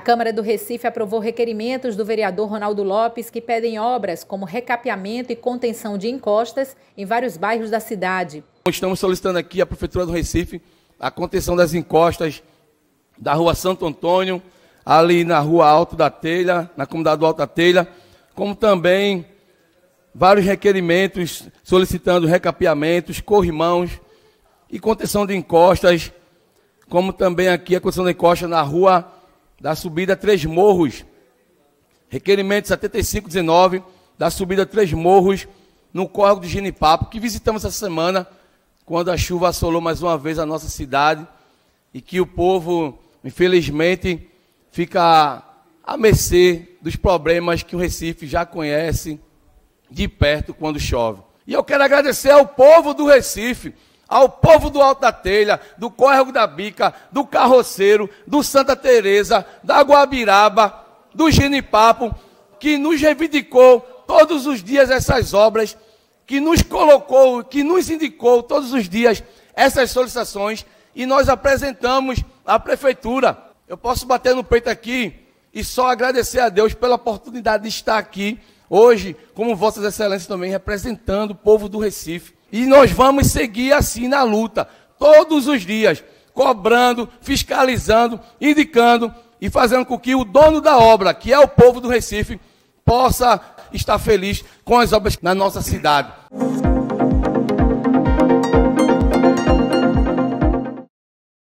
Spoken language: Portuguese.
A Câmara do Recife aprovou requerimentos do vereador Ronaldo Lopes que pedem obras como recapeamento e contenção de encostas em vários bairros da cidade. Estamos solicitando aqui à Prefeitura do Recife a contenção das encostas da Rua Santo Antônio, ali na Rua Alto da Telha, na comunidade do Alto da Telha, como também vários requerimentos solicitando recapeamentos, corrimãos e contenção de encostas, como também aqui a contenção de encosta na Rua da subida Três Morros, requerimento 7519, da subida Três Morros, no córrego de Genipapo, que visitamos essa semana, quando a chuva assolou mais uma vez a nossa cidade, e que o povo, infelizmente, fica à mercê dos problemas que o Recife já conhece de perto quando chove. E eu quero agradecer ao povo do Recife, ao povo do Alto da Telha, do Córrego da Bica, do Carroceiro, do Santa Teresa, da Guabiraba, do Ginipapo, que nos reivindicou todos os dias essas obras, que nos colocou, que nos indicou todos os dias essas solicitações e nós apresentamos à prefeitura. Eu posso bater no peito aqui e só agradecer a Deus pela oportunidade de estar aqui hoje, como Vossas Excelências também representando o povo do Recife e nós vamos seguir assim na luta, todos os dias, cobrando, fiscalizando, indicando e fazendo com que o dono da obra, que é o povo do Recife, possa estar feliz com as obras na nossa cidade.